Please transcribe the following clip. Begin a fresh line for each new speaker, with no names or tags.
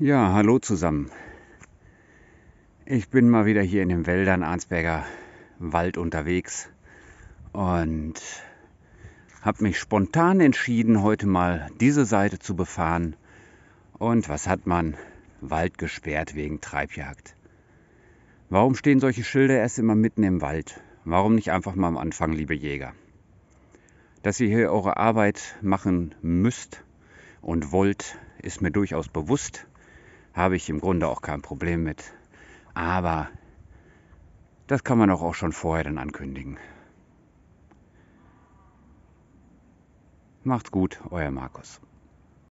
Ja, hallo zusammen. Ich bin mal wieder hier in den Wäldern Arnsberger Wald unterwegs und habe mich spontan entschieden, heute mal diese Seite zu befahren. Und was hat man? Wald gesperrt wegen Treibjagd. Warum stehen solche Schilder erst immer mitten im Wald? Warum nicht einfach mal am Anfang, liebe Jäger? Dass ihr hier eure Arbeit machen müsst und wollt, ist mir durchaus bewusst habe ich im Grunde auch kein Problem mit. Aber das kann man auch schon vorher dann ankündigen. Macht's gut, euer Markus.